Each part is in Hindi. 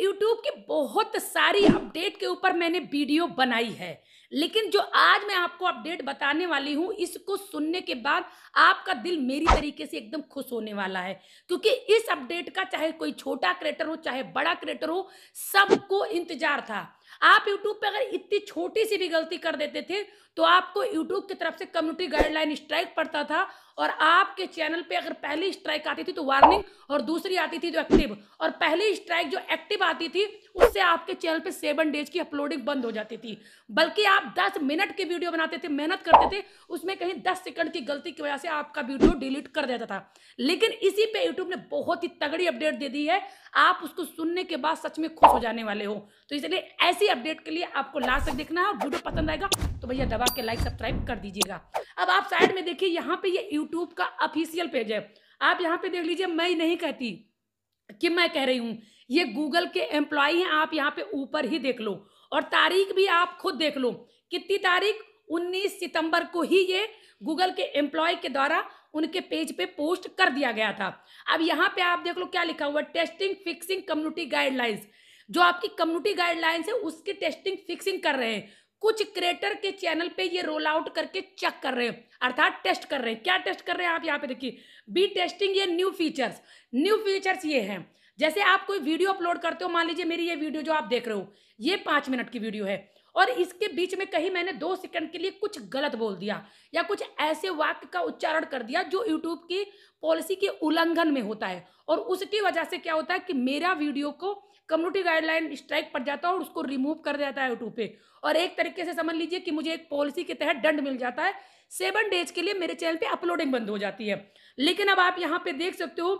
यूट्यूब की बहुत सारी अपडेट के ऊपर मैंने वीडियो बनाई है लेकिन जो आज मैं आपको अपडेट बताने वाली हूँ इसको सुनने के बाद आपका दिल मेरी तरीके से एकदम खुश होने वाला है क्योंकि इस अपडेट का चाहे कोई छोटा क्रिएटर हो चाहे बड़ा क्रिएटर हो सबको इंतजार था आप यूट्यूब पे अगर इतनी छोटी सी भी गलती कर देते थे तो आपको यूट्यूब की तरफ से कम्युनिटी गाइडलाइन स्ट्राइक पड़ता था और आपके चैनल पे अगर पहली स्ट्राइक आती थी तो वार्निंग और दूसरी आती थी तो एक्टिव और पहली स्ट्राइक जो एक्टिव आती थी उससे आपके चैनल पे सेवन डेज की अपलोडिंग बंद हो जाती थी बल्कि आप दस मिनट की वीडियो बनाते थे मेहनत करते थे उसमें कहीं दस सेकंड की गलती की वजह से आपका वीडियो डिलीट कर देता था लेकिन इसी पे यूट्यूब ने बहुत ही तगड़ी अपडेट दे दी है आप उसको सुनने के बाद सच में खुश हो जाने वाले हो तो इसलिए ऐसी ऐसी अपडेट के लिए आपको लास्ट तक देखना है और वीडियो पसंद आएगा तो भैया दबा के लाइक सब्सक्राइब कर दीजिएगा अब आप साइड में देखिए यहाँ पे ये यूट्यूब का ऑफिशियल पेज है आप यहाँ पे देख लीजिए मैं नहीं कहती कि मैं कह रही हूँ ये गूगल के एम्प्लॉय हैं आप यहाँ पे ऊपर ही देख लो और तारीख भी आप खुद देख लो कितनी तारीख 19 सितंबर को ही ये गूगल के एम्प्लॉय के द्वारा उनके पेज पे पोस्ट कर दिया गया था अब यहाँ पे आप देख लो क्या लिखा हुआ टेस्टिंग फिक्सिंग कम्युनिटी गाइडलाइंस जो आपकी कम्युनिटी गाइडलाइंस है उसकी टेस्टिंग फिक्सिंग कर रहे हैं कुछ क्रिएटर के चैनल पे ये रोल आउट करके चेक कर रहे हैं अर्थात टेस्ट कर रहे हैं क्या टेस्ट कर रहे हैं आप यहाँ पे देखिए बी टेस्टिंग ये न्यू फीचर्स न्यू फीचर्स ये हैं जैसे आप कोई वीडियो अपलोड करते हो मान लीजिए मेरी ये वीडियो जो आप देख रहे हो ये पाँच मिनट की वीडियो है और इसके बीच में कहीं मैंने दो सेकंड के लिए कुछ गलत बोल दिया या कुछ ऐसे वाक्य का उच्चारण कर दिया जो यूट्यूब की पॉलिसी के उल्लंघन में होता है और उसकी वजह से क्या होता है कि मेरा वीडियो को कम्युनिटी गाइडलाइन स्ट्राइक पड़ जाता है और उसको रिमूव कर देता है यूट्यूब पे और एक तरीके से समझ लीजिए कि मुझे एक पॉलिसी के तहत दंड मिल जाता है सेवन डेज के लिए मेरे चैनल पे अपलोडिंग बंद हो जाती है लेकिन अब आप यहाँ पे देख सकते हो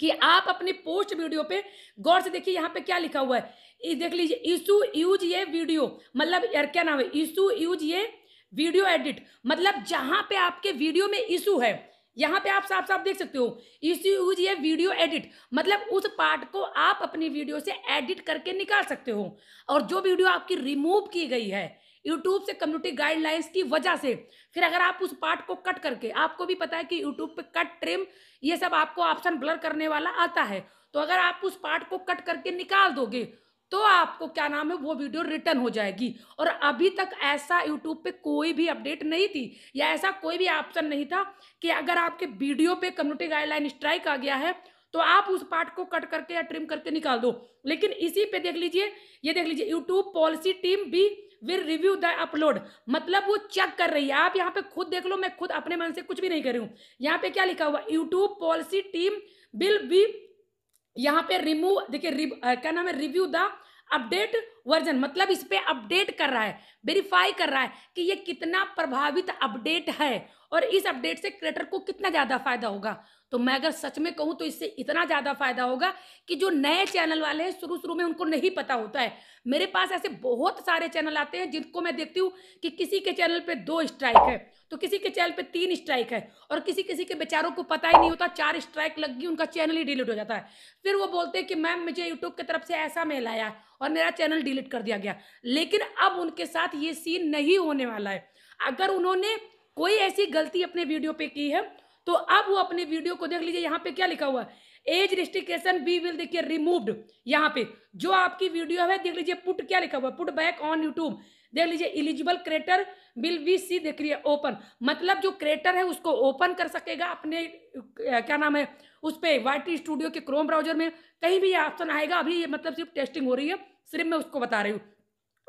कि आप अपने पोस्ट वीडियो पे गौर से देखिए यहाँ पे क्या लिखा हुआ है देख लीजिए इशू यूज ये वीडियो मतलब यार क्या नाम है इशू यूज ये वीडियो एडिट मतलब जहां पे आपके वीडियो में इशू है यहाँ पे आप साफ साफ देख सकते हो इशू यूज ये वीडियो एडिट मतलब उस पार्ट को आप अपनी वीडियो से एडिट करके निकाल सकते हो और जो वीडियो आपकी रिमूव की गई है यूट्यूब से कम्युनिटी गाइडलाइंस की वजह से फिर अगर आप उस पार्ट को कट करके आपको भी पता है कि यूट्यूब पे कट ट्रिम ये सब आपको ऑप्शन ब्लर करने वाला आता है तो अगर आप उस पार्ट को कट करके निकाल दोगे तो आपको क्या नाम है वो वीडियो रिटर्न हो जाएगी और अभी तक ऐसा यूट्यूब पे कोई भी अपडेट नहीं थी या ऐसा कोई भी ऑप्शन नहीं था कि अगर आपके वीडियो पे कम्युनिटी गाइडलाइन स्ट्राइक आ गया है तो आप उस पार्ट को कट करके या ट्रिम करके निकाल दो लेकिन इसी पे देख लीजिए ये देख लीजिए यूट्यूब पॉलिसी टीम भी विल रिव्यू द अपलोड मतलब वो चेक कर रही है आप यहाँ पे खुद देख लो मैं खुद अपने मन से कुछ भी नहीं कर रही हूँ यहाँ पे क्या लिखा हुआ YouTube policy team will be यहाँ पे रिमूव देखिए क्या नाम है रिव्यू द अपडेट वर्जन मतलब इस पर अपडेट कर रहा है वेरीफाई कर रहा है कि ये कितना प्रभावित अपडेट है और इस अपडेट से क्रिएटर को कितना ज़्यादा फायदा होगा तो मैं अगर सच में कहूँ तो इससे इतना ज़्यादा फायदा होगा कि जो नए चैनल वाले हैं शुरू शुरू में उनको नहीं पता होता है मेरे पास ऐसे बहुत सारे चैनल आते हैं जिनको मैं देखती हूँ कि किसी के चैनल पे दो स्ट्राइक है तो किसी के चैनल पे तीन स्ट्राइक है और किसी किसी के बेचारों को पता ही नहीं होता चार स्ट्राइक लग गई उनका चैनल ही डिलीट हो जाता है फिर वो बोलते हैं कि मैम मुझे यूट्यूब की तरफ से ऐसा मेल आया और मेरा चैनल डिलीट कर दिया गया लेकिन अब उनके साथ ये सीन नहीं होने वाला है अगर उन्होंने कोई ऐसी गलती अपने वीडियो पे की है तो अब वो अपने वीडियो को देख लीजिए यहाँ पे क्या लिखा हुआ है एज रिस्ट्रिकेशन बी विल देखिए रिमूव्ड यहाँ पे जो आपकी वीडियो है देख लीजिए पुट क्या लिखा हुआ है पुट बैक ऑन यूट्यूब देख लीजिए eligible creator will we see देख रही है ओपन मतलब जो क्रिएटर है उसको ओपन कर सकेगा अपने क्या नाम है उस पर वाई स्टूडियो के क्रोम ब्राउजर में कहीं भी ऑप्शन आएगा अभी मतलब सिर्फ टेस्टिंग हो रही है सिर्फ मैं उसको बता रही हूँ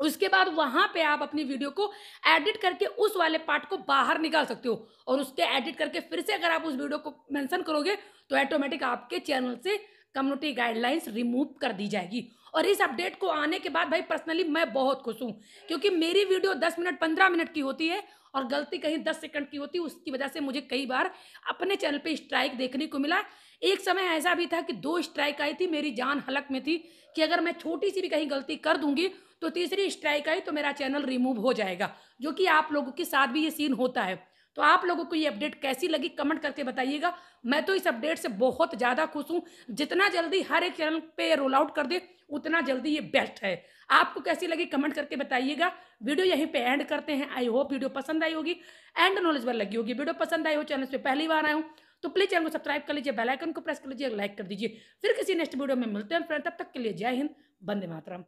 उसके बाद वहां पे आप अपनी वीडियो को एडिट करके उस वाले पार्ट को बाहर निकाल सकते हो और उसके एडिट करके फिर से अगर आप उस वीडियो को मेंशन करोगे तो ऑटोमेटिक आपके चैनल से कम्युनिटी गाइडलाइंस रिमूव कर दी जाएगी और इस अपडेट को आने के बाद भाई पर्सनली मैं बहुत खुश हूँ क्योंकि मेरी वीडियो दस मिनट पंद्रह मिनट की होती है और गलती कहीं दस सेकंड की होती है उसकी वजह से मुझे कई बार अपने चैनल पे स्ट्राइक देखने को मिला एक समय ऐसा भी था कि दो स्ट्राइक आई थी मेरी जान हलक में थी कि अगर मैं छोटी सी भी कहीं गलती कर दूंगी तो तीसरी स्ट्राइक आई तो मेरा चैनल रिमूव हो जाएगा जो कि आप लोगों के साथ भी ये सीन होता है तो आप लोगों को ये अपडेट कैसी लगी कमेंट करके बताइएगा मैं तो इस अपडेट से बहुत ज़्यादा खुश हूँ जितना जल्दी हर एक चैनल पे रोल आउट कर दे उतना जल्दी ये बेस्ट है आपको कैसी लगी कमेंट करके बताइएगा वीडियो यहीं पे एंड करते हैं आई होप वीडियो पसंद आई होगी एंड नॉलेज पर लगी होगी वीडियो पसंद आई हो चैनल पर पहली बार आए हूँ तो प्लीज चैनल को सब्सक्राइब कर लीजिए बेलाइकन को प्रेस कर लीजिए लाइक कर दीजिए फिर किसी नेक्स्ट वीडियो में मिलते हैं फ्रेंड तब तक के लिए जय हिंद बंदे मातरम